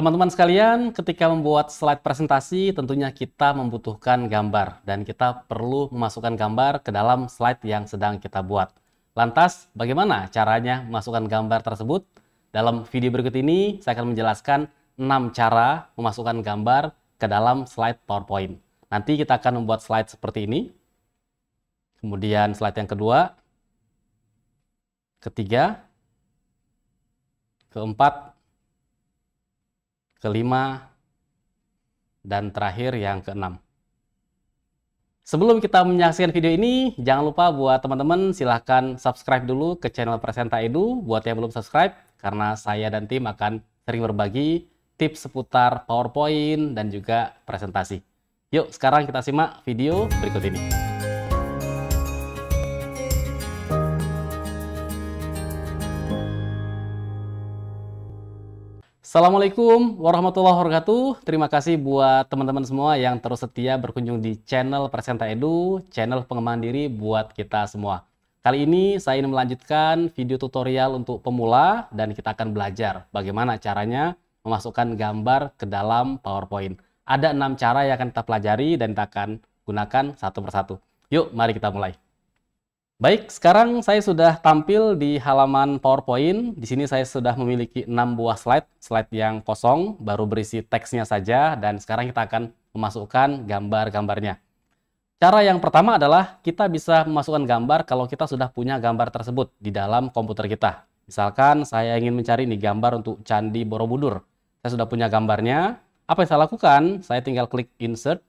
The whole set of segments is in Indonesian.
Teman-teman sekalian, ketika membuat slide presentasi, tentunya kita membutuhkan gambar dan kita perlu memasukkan gambar ke dalam slide yang sedang kita buat. Lantas, bagaimana caranya memasukkan gambar tersebut? Dalam video berikut ini, saya akan menjelaskan 6 cara memasukkan gambar ke dalam slide PowerPoint. Nanti kita akan membuat slide seperti ini. Kemudian slide yang kedua, ketiga, keempat, kelima, dan terakhir yang keenam. Sebelum kita menyaksikan video ini, jangan lupa buat teman-teman silahkan subscribe dulu ke channel Presenta Edu buat yang belum subscribe, karena saya dan tim akan sering berbagi tips seputar PowerPoint dan juga presentasi. Yuk sekarang kita simak video berikut ini. Assalamualaikum warahmatullahi wabarakatuh. Terima kasih buat teman-teman semua yang terus setia berkunjung di channel Presenta Edu, channel pengembangan diri buat kita semua. Kali ini saya ingin melanjutkan video tutorial untuk pemula dan kita akan belajar bagaimana caranya memasukkan gambar ke dalam PowerPoint. Ada enam cara yang akan kita pelajari dan kita akan gunakan satu persatu. Yuk, mari kita mulai. Baik, sekarang saya sudah tampil di halaman PowerPoint. Di sini saya sudah memiliki 6 buah slide, slide yang kosong, baru berisi teksnya saja, dan sekarang kita akan memasukkan gambar-gambarnya. Cara yang pertama adalah kita bisa memasukkan gambar kalau kita sudah punya gambar tersebut di dalam komputer kita. Misalkan saya ingin mencari nih gambar untuk Candi Borobudur. Saya sudah punya gambarnya. Apa yang saya lakukan? Saya tinggal klik insert,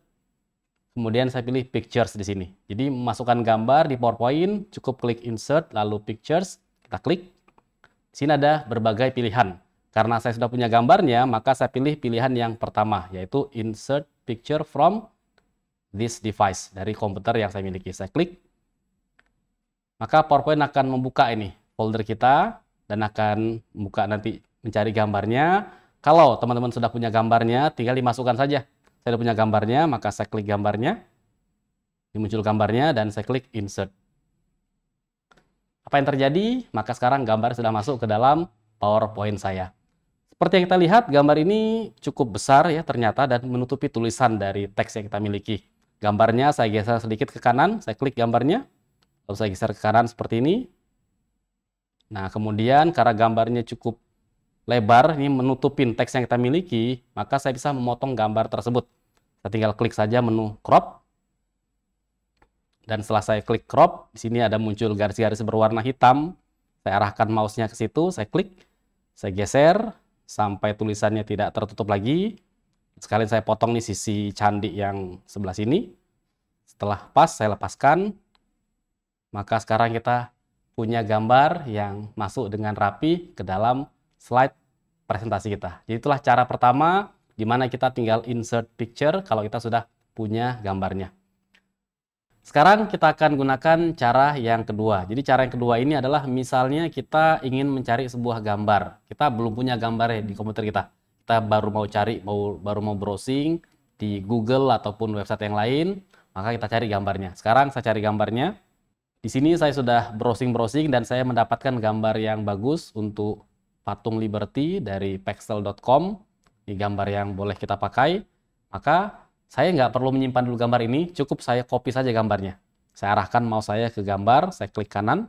Kemudian saya pilih pictures di sini. Jadi masukkan gambar di PowerPoint, cukup klik insert lalu pictures, kita klik. Di sini ada berbagai pilihan. Karena saya sudah punya gambarnya, maka saya pilih pilihan yang pertama yaitu insert picture from this device dari komputer yang saya miliki. Saya klik. Maka PowerPoint akan membuka ini folder kita dan akan membuka nanti mencari gambarnya. Kalau teman-teman sudah punya gambarnya, tinggal dimasukkan saja saya udah punya gambarnya, maka saya klik gambarnya. Ini muncul gambarnya dan saya klik insert. Apa yang terjadi? Maka sekarang gambar sudah masuk ke dalam PowerPoint saya. Seperti yang kita lihat, gambar ini cukup besar ya ternyata dan menutupi tulisan dari teks yang kita miliki. Gambarnya saya geser sedikit ke kanan, saya klik gambarnya, lalu saya geser ke kanan seperti ini. Nah, kemudian karena gambarnya cukup lebar ini menutupin teks yang kita miliki, maka saya bisa memotong gambar tersebut. Saya tinggal klik saja menu crop. Dan setelah saya klik crop, di sini ada muncul garis-garis berwarna hitam. Saya arahkan mouse-nya ke situ, saya klik, saya geser sampai tulisannya tidak tertutup lagi. Sekalian saya potong nih sisi candi yang sebelah sini. Setelah pas, saya lepaskan. Maka sekarang kita punya gambar yang masuk dengan rapi ke dalam slide presentasi kita. Jadi itulah cara pertama di mana kita tinggal insert picture kalau kita sudah punya gambarnya. Sekarang kita akan gunakan cara yang kedua. Jadi cara yang kedua ini adalah misalnya kita ingin mencari sebuah gambar. Kita belum punya gambar ya di komputer kita. Kita baru mau cari, mau baru mau browsing di Google ataupun website yang lain, maka kita cari gambarnya. Sekarang saya cari gambarnya. Di sini saya sudah browsing-browsing dan saya mendapatkan gambar yang bagus untuk patung Liberty dari pexel.com di gambar yang boleh kita pakai, maka saya nggak perlu menyimpan dulu gambar ini, cukup saya copy saja gambarnya. Saya arahkan mau saya ke gambar, saya klik kanan,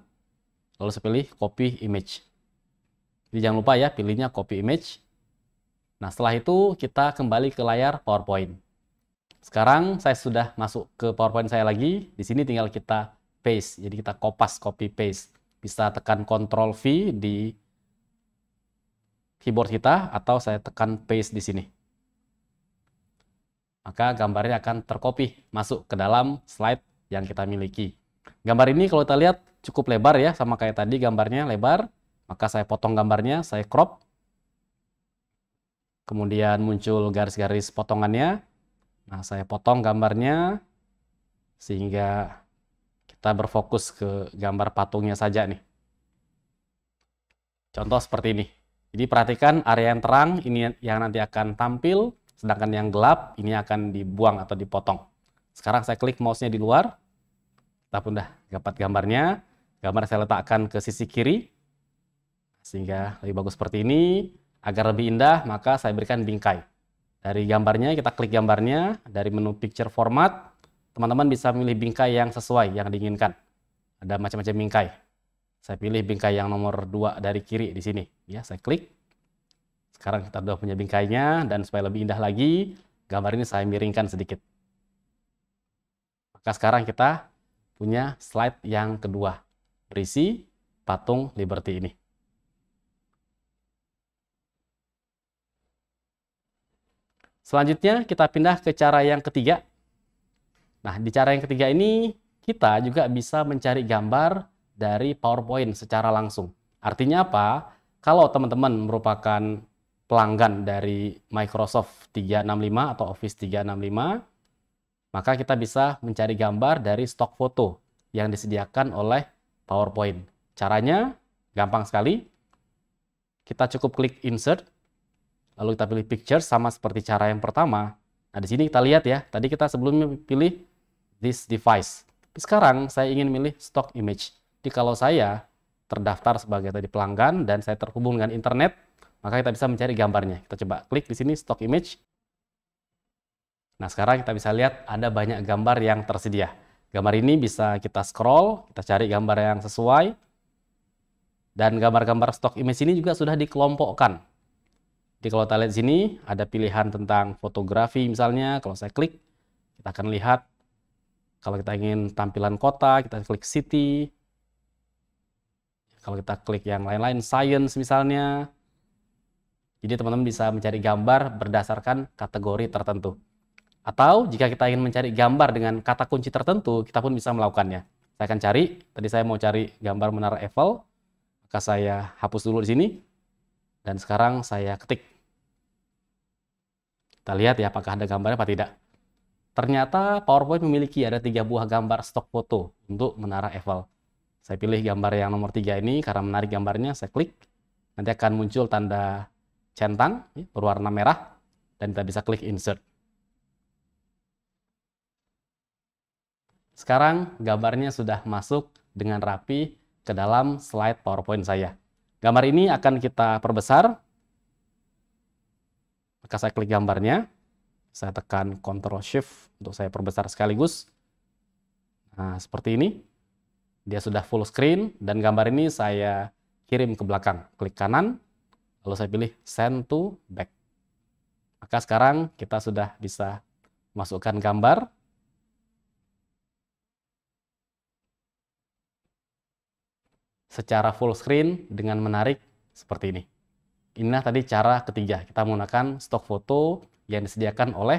lalu saya pilih copy image. Jadi jangan lupa ya, pilihnya copy image. Nah setelah itu kita kembali ke layar PowerPoint. Sekarang saya sudah masuk ke PowerPoint saya lagi. Di sini tinggal kita paste. Jadi kita kopas copy paste. Bisa tekan Ctrl V di keyboard kita atau saya tekan paste di sini. Maka gambarnya akan terkopi masuk ke dalam slide yang kita miliki. Gambar ini kalau kita lihat cukup lebar ya, sama kayak tadi gambarnya lebar. Maka saya potong gambarnya, saya crop. Kemudian muncul garis-garis potongannya. Nah, saya potong gambarnya sehingga kita berfokus ke gambar patungnya saja nih. Contoh seperti ini. Jadi perhatikan area yang terang ini yang nanti akan tampil, sedangkan yang gelap ini akan dibuang atau dipotong. Sekarang saya klik mouse-nya di luar, kita pun dah dapat gambarnya. Gambar saya letakkan ke sisi kiri, sehingga lebih bagus seperti ini. Agar lebih indah, maka saya berikan bingkai. Dari gambarnya, kita klik gambarnya, dari menu picture format, teman-teman bisa memilih bingkai yang sesuai, yang diinginkan. Ada macam-macam bingkai. Saya pilih bingkai yang nomor 2 dari kiri di sini. Ya, saya klik. Sekarang kita sudah punya bingkainya dan supaya lebih indah lagi, gambar ini saya miringkan sedikit. Maka sekarang kita punya slide yang kedua berisi patung Liberty ini. Selanjutnya kita pindah ke cara yang ketiga. Nah, di cara yang ketiga ini kita juga bisa mencari gambar dari PowerPoint secara langsung. Artinya apa? Kalau teman-teman merupakan pelanggan dari Microsoft 365 atau Office 365, maka kita bisa mencari gambar dari stok foto yang disediakan oleh PowerPoint. Caranya gampang sekali. Kita cukup klik insert, lalu kita pilih picture sama seperti cara yang pertama. Nah, di sini kita lihat ya. Tadi kita sebelumnya pilih this device. Sekarang saya ingin milih stock image. Jadi kalau saya terdaftar sebagai tadi pelanggan dan saya terhubung dengan internet, maka kita bisa mencari gambarnya. Kita coba klik di sini stock image. Nah, sekarang kita bisa lihat ada banyak gambar yang tersedia. Gambar ini bisa kita scroll, kita cari gambar yang sesuai. Dan gambar-gambar stock image ini juga sudah dikelompokkan. Jadi kalau kita lihat sini, ada pilihan tentang fotografi misalnya. Kalau saya klik, kita akan lihat kalau kita ingin tampilan kota, kita klik city, kalau kita klik yang lain-lain, science misalnya. Jadi teman-teman bisa mencari gambar berdasarkan kategori tertentu. Atau jika kita ingin mencari gambar dengan kata kunci tertentu, kita pun bisa melakukannya. Saya akan cari, tadi saya mau cari gambar Menara Eiffel, maka saya hapus dulu di sini, dan sekarang saya ketik. Kita lihat ya apakah ada gambarnya apa tidak. Ternyata PowerPoint memiliki ada tiga buah gambar stok foto untuk Menara Eiffel. Saya pilih gambar yang nomor tiga ini karena menarik gambarnya, saya klik. Nanti akan muncul tanda centang ya, berwarna merah dan kita bisa klik insert. Sekarang gambarnya sudah masuk dengan rapi ke dalam slide PowerPoint saya. Gambar ini akan kita perbesar. Maka saya klik gambarnya. Saya tekan Ctrl Shift untuk saya perbesar sekaligus. Nah, seperti ini. Dia sudah full screen dan gambar ini saya kirim ke belakang. Klik kanan, lalu saya pilih send to back. Maka sekarang kita sudah bisa masukkan gambar. Secara full screen dengan menarik seperti ini. Inilah tadi cara ketiga. Kita menggunakan stok foto yang disediakan oleh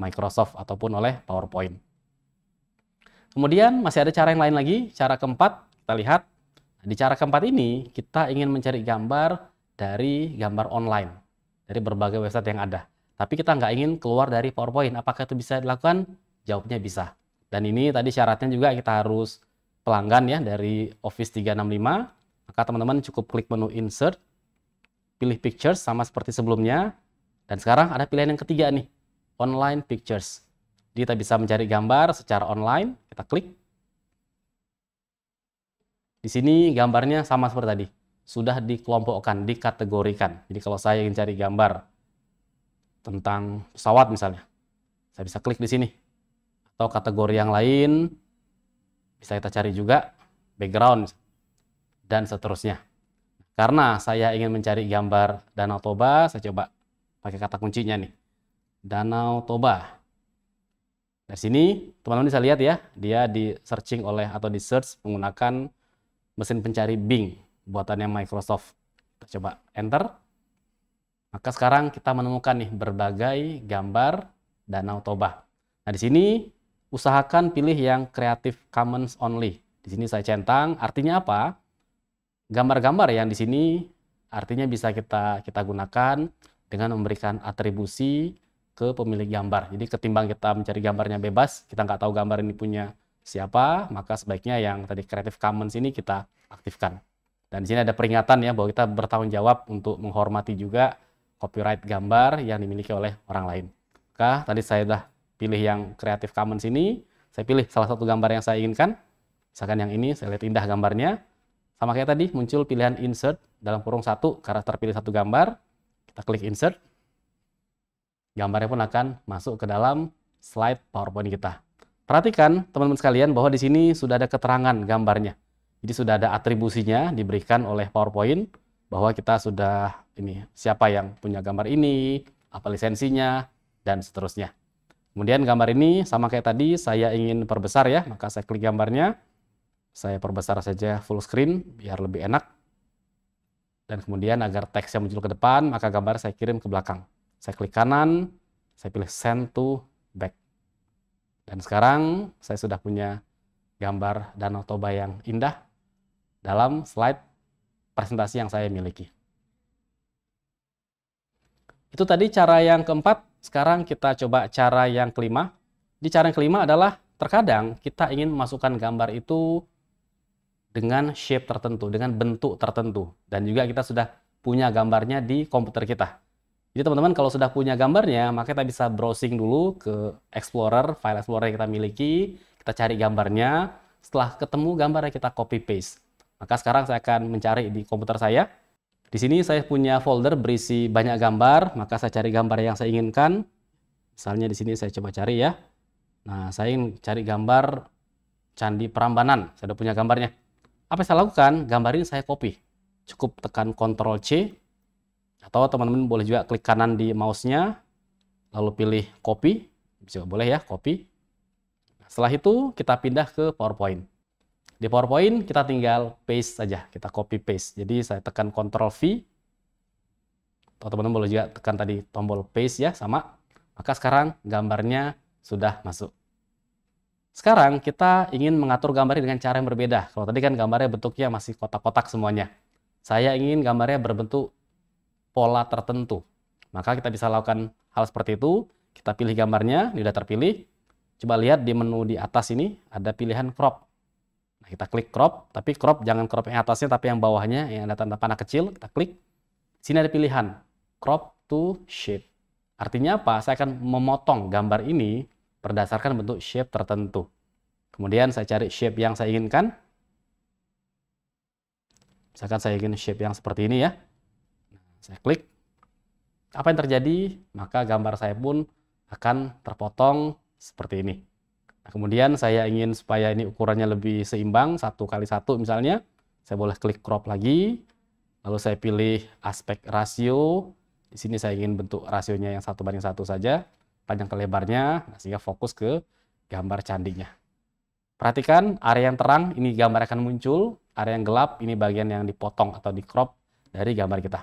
Microsoft ataupun oleh PowerPoint. Kemudian masih ada cara yang lain lagi, cara keempat kita lihat. Nah, di cara keempat ini kita ingin mencari gambar dari gambar online, dari berbagai website yang ada. Tapi kita nggak ingin keluar dari PowerPoint. Apakah itu bisa dilakukan? Jawabnya bisa. Dan ini tadi syaratnya juga kita harus pelanggan ya dari Office 365. Maka teman-teman cukup klik menu insert, pilih pictures sama seperti sebelumnya. Dan sekarang ada pilihan yang ketiga nih, online pictures. Kita bisa mencari gambar secara online, kita klik. Di sini gambarnya sama seperti tadi, sudah dikelompokkan, dikategorikan. Jadi kalau saya ingin cari gambar tentang pesawat misalnya, saya bisa klik di sini. Atau kategori yang lain, bisa kita cari juga background dan seterusnya. Karena saya ingin mencari gambar Danau Toba, saya coba pakai kata kuncinya nih. Danau Toba. Nah, sini teman-teman bisa lihat ya, dia di searching oleh atau di search menggunakan mesin pencari Bing buatannya Microsoft. Kita coba enter. Maka sekarang kita menemukan nih berbagai gambar Danau Toba. Nah, di sini usahakan pilih yang Creative Commons only. Di sini saya centang, artinya apa? Gambar-gambar yang di sini artinya bisa kita kita gunakan dengan memberikan atribusi ke pemilik gambar. Jadi ketimbang kita mencari gambarnya bebas, kita nggak tahu gambar ini punya siapa, maka sebaiknya yang tadi Creative Commons ini kita aktifkan. Dan di sini ada peringatan ya bahwa kita bertanggung jawab untuk menghormati juga copyright gambar yang dimiliki oleh orang lain. Maka tadi saya sudah pilih yang Creative Commons ini, saya pilih salah satu gambar yang saya inginkan. Misalkan yang ini, saya lihat indah gambarnya. Sama kayak tadi, muncul pilihan insert dalam kurung satu karena terpilih satu gambar. Kita klik insert, gambarnya pun akan masuk ke dalam slide PowerPoint kita. Perhatikan teman-teman sekalian bahwa di sini sudah ada keterangan gambarnya. Jadi sudah ada atribusinya diberikan oleh PowerPoint bahwa kita sudah ini siapa yang punya gambar ini, apa lisensinya dan seterusnya. Kemudian gambar ini sama kayak tadi saya ingin perbesar ya, maka saya klik gambarnya. Saya perbesar saja full screen biar lebih enak. Dan kemudian agar teksnya muncul ke depan, maka gambar saya kirim ke belakang. Saya klik kanan, saya pilih send to back. Dan sekarang saya sudah punya gambar Danau Toba yang indah dalam slide presentasi yang saya miliki. Itu tadi cara yang keempat. Sekarang kita coba cara yang kelima. Di cara yang kelima adalah terkadang kita ingin memasukkan gambar itu dengan shape tertentu, dengan bentuk tertentu. Dan juga kita sudah punya gambarnya di komputer kita. Jadi teman-teman kalau sudah punya gambarnya, maka kita bisa browsing dulu ke Explorer, file Explorer yang kita miliki, kita cari gambarnya. Setelah ketemu gambarnya kita copy paste. Maka sekarang saya akan mencari di komputer saya. Di sini saya punya folder berisi banyak gambar, maka saya cari gambar yang saya inginkan. Misalnya di sini saya coba cari ya. Nah, saya ingin cari gambar Candi Prambanan. Saya sudah punya gambarnya. Apa yang saya lakukan? Gambar ini saya copy. Cukup tekan Ctrl C, atau teman-teman boleh juga klik kanan di mouse-nya, lalu pilih copy, bisa boleh ya, copy. Nah, setelah itu kita pindah ke PowerPoint. Di PowerPoint kita tinggal paste saja, kita copy paste. Jadi saya tekan Ctrl V, atau teman-teman boleh juga tekan tadi tombol paste ya, sama. Maka sekarang gambarnya sudah masuk. Sekarang kita ingin mengatur gambarnya dengan cara yang berbeda. Kalau tadi kan gambarnya bentuknya masih kotak-kotak semuanya. Saya ingin gambarnya berbentuk pola tertentu. Maka kita bisa lakukan hal seperti itu. Kita pilih gambarnya, ini sudah terpilih. Coba lihat di menu di atas ini ada pilihan crop. Nah, kita klik crop, tapi crop jangan crop yang atasnya tapi yang bawahnya yang ada tanda panah kecil, kita klik. Sini ada pilihan crop to shape. Artinya apa? Saya akan memotong gambar ini berdasarkan bentuk shape tertentu. Kemudian saya cari shape yang saya inginkan. Misalkan saya ingin shape yang seperti ini ya. Saya klik. Apa yang terjadi? Maka gambar saya pun akan terpotong seperti ini. Nah, kemudian saya ingin supaya ini ukurannya lebih seimbang, satu kali satu misalnya. Saya boleh klik crop lagi, lalu saya pilih aspek rasio. Di sini saya ingin bentuk rasionya yang satu banding satu saja, panjang ke lebarnya, nah, sehingga fokus ke gambar candinya. Perhatikan area yang terang, ini gambar akan muncul. Area yang gelap, ini bagian yang dipotong atau di crop dari gambar kita.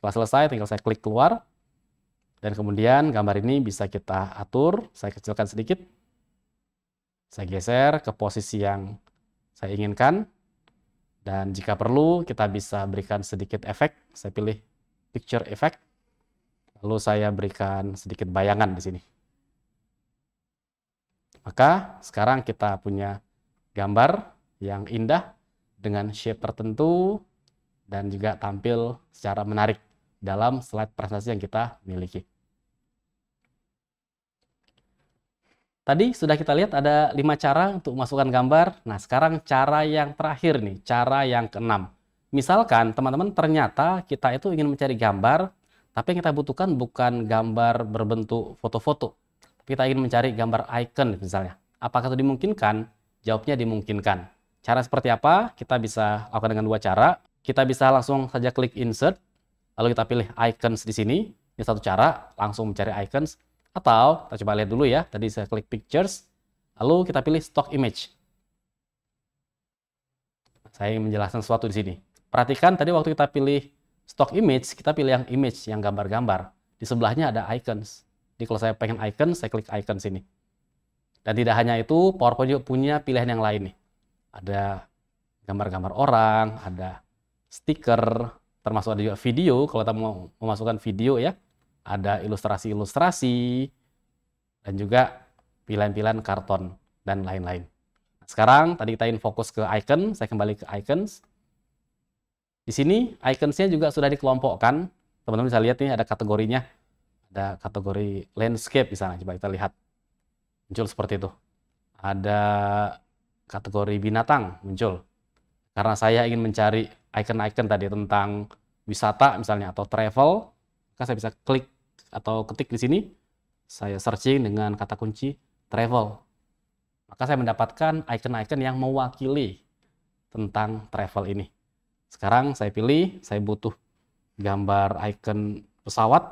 Setelah selesai, tinggal saya klik keluar. Dan kemudian gambar ini bisa kita atur. Saya kecilkan sedikit. Saya geser ke posisi yang saya inginkan. Dan jika perlu, kita bisa berikan sedikit efek. Saya pilih picture effect. Lalu saya berikan sedikit bayangan di sini. Maka sekarang kita punya gambar yang indah dengan shape tertentu dan juga tampil secara menarik dalam slide presentasi yang kita miliki. Tadi sudah kita lihat ada lima cara untuk memasukkan gambar. Nah, sekarang cara yang terakhir nih, cara yang keenam. Misalkan teman-teman ternyata kita itu ingin mencari gambar, tapi yang kita butuhkan bukan gambar berbentuk foto-foto. Kita ingin mencari gambar icon misalnya. Apakah itu dimungkinkan? Jawabnya dimungkinkan. Cara seperti apa? Kita bisa lakukan dengan dua cara. Kita bisa langsung saja klik insert lalu kita pilih icons di sini. Ini satu cara, langsung mencari icons. Atau kita coba lihat dulu ya, tadi saya klik pictures, lalu kita pilih stock image. Saya ingin menjelaskan sesuatu di sini. Perhatikan tadi waktu kita pilih stock image, kita pilih yang image, yang gambar-gambar. Di sebelahnya ada icons. Jadi kalau saya pengen icon, saya klik icon sini. Dan tidak hanya itu, PowerPoint juga punya pilihan yang lain nih. Ada gambar-gambar orang, ada stiker, termasuk ada juga video kalau kita mau memasukkan video ya ada ilustrasi-ilustrasi dan juga pilihan-pilihan karton dan lain-lain sekarang tadi kita ingin fokus ke icon saya kembali ke icons di sini iconsnya juga sudah dikelompokkan teman-teman bisa lihat nih ada kategorinya ada kategori landscape di sana. coba kita lihat muncul seperti itu ada kategori binatang muncul karena saya ingin mencari icon-icon tadi tentang wisata misalnya atau travel, maka saya bisa klik atau ketik di sini, saya searching dengan kata kunci travel. Maka saya mendapatkan icon-icon yang mewakili tentang travel ini. Sekarang saya pilih, saya butuh gambar icon pesawat,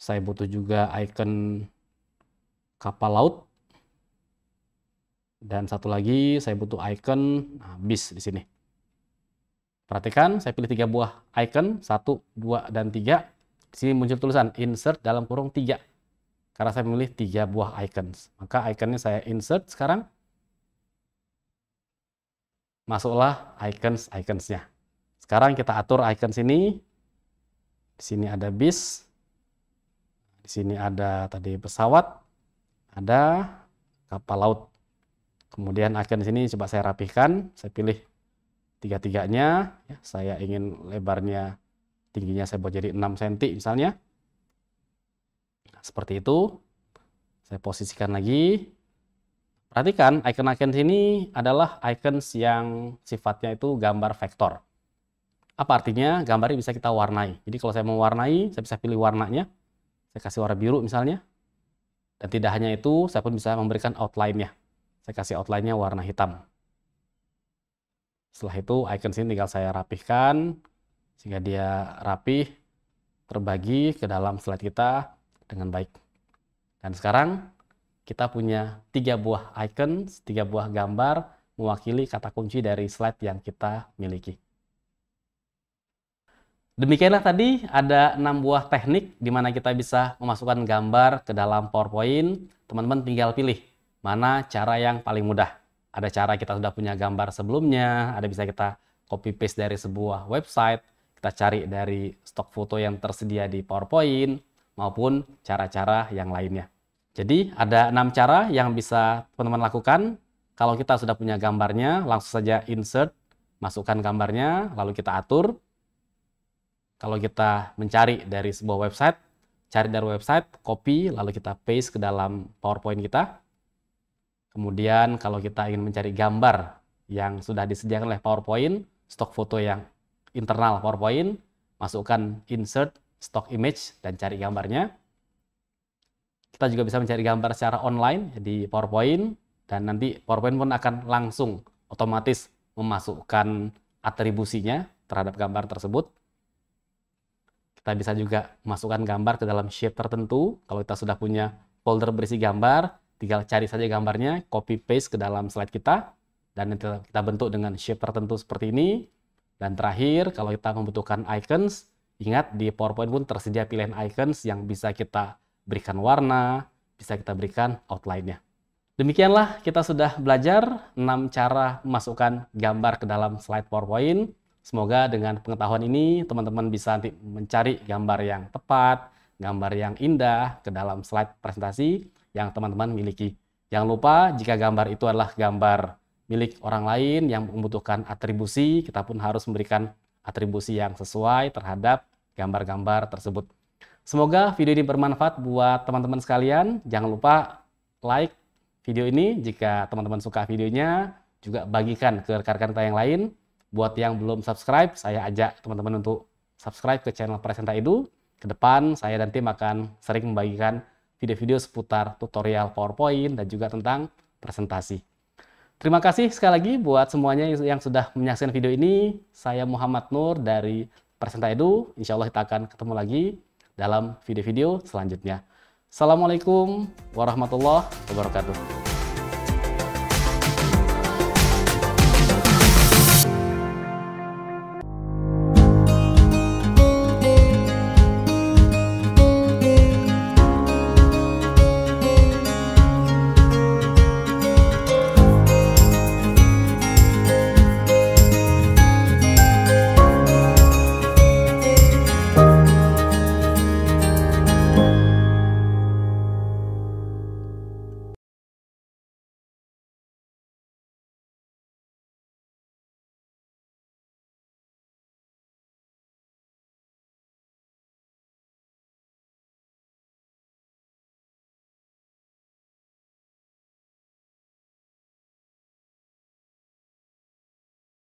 saya butuh juga icon kapal laut, dan satu lagi saya butuh icon nah, bis di sini. Perhatikan, saya pilih tiga buah icon, satu, dua dan tiga. Di sini muncul tulisan insert dalam kurung tiga. Karena saya memilih tiga buah icons, Maka iconnya saya insert sekarang. Masuklah icons-iconsnya. Sekarang kita atur icons ini. Di sini ada bis. Di sini ada tadi pesawat. Ada kapal laut. Kemudian icon di sini coba saya rapihkan. Saya pilih tiga-tiganya ya, saya ingin lebarnya tingginya saya buat jadi 6 cm misalnya seperti itu saya posisikan lagi perhatikan icon-icon sini adalah icon yang sifatnya itu gambar vektor apa artinya gambarnya bisa kita warnai jadi kalau saya mau warnai saya bisa pilih warnanya saya kasih warna biru misalnya dan tidak hanya itu saya pun bisa memberikan outline-nya saya kasih outline-nya warna hitam setelah itu icon sini tinggal saya rapihkan sehingga dia rapih terbagi ke dalam slide kita dengan baik. Dan sekarang kita punya tiga buah icon, tiga buah gambar mewakili kata kunci dari slide yang kita miliki. Demikianlah tadi ada enam buah teknik di mana kita bisa memasukkan gambar ke dalam PowerPoint. Teman-teman tinggal pilih mana cara yang paling mudah ada cara kita sudah punya gambar sebelumnya, ada bisa kita copy paste dari sebuah website, kita cari dari stok foto yang tersedia di PowerPoint maupun cara-cara yang lainnya. Jadi ada enam cara yang bisa teman-teman lakukan. Kalau kita sudah punya gambarnya, langsung saja insert, masukkan gambarnya, lalu kita atur. Kalau kita mencari dari sebuah website, cari dari website, copy, lalu kita paste ke dalam PowerPoint kita. Kemudian kalau kita ingin mencari gambar yang sudah disediakan oleh PowerPoint, stok foto yang internal PowerPoint, masukkan insert stock image dan cari gambarnya. Kita juga bisa mencari gambar secara online di PowerPoint dan nanti PowerPoint pun akan langsung otomatis memasukkan atribusinya terhadap gambar tersebut. Kita bisa juga masukkan gambar ke dalam shape tertentu. Kalau kita sudah punya folder berisi gambar, Tinggal cari saja gambarnya, copy paste ke dalam slide kita, dan nanti kita bentuk dengan shape tertentu seperti ini. Dan terakhir, kalau kita membutuhkan icons, ingat di PowerPoint pun tersedia pilihan icons yang bisa kita berikan warna, bisa kita berikan outline-nya. Demikianlah kita sudah belajar 6 cara memasukkan gambar ke dalam slide PowerPoint. Semoga dengan pengetahuan ini teman-teman bisa nanti mencari gambar yang tepat, gambar yang indah ke dalam slide presentasi yang teman-teman miliki. Jangan lupa jika gambar itu adalah gambar milik orang lain yang membutuhkan atribusi, kita pun harus memberikan atribusi yang sesuai terhadap gambar-gambar tersebut. Semoga video ini bermanfaat buat teman-teman sekalian. Jangan lupa like video ini jika teman-teman suka videonya. Juga bagikan ke rekan-rekan kita yang lain. Buat yang belum subscribe, saya ajak teman-teman untuk subscribe ke channel Presenta Edu. Ke depan saya dan tim akan sering membagikan video-video seputar tutorial PowerPoint dan juga tentang presentasi. Terima kasih sekali lagi buat semuanya yang sudah menyaksikan video ini. Saya Muhammad Nur dari Presenta Edu. Insya Allah kita akan ketemu lagi dalam video-video selanjutnya. Assalamualaikum warahmatullahi wabarakatuh.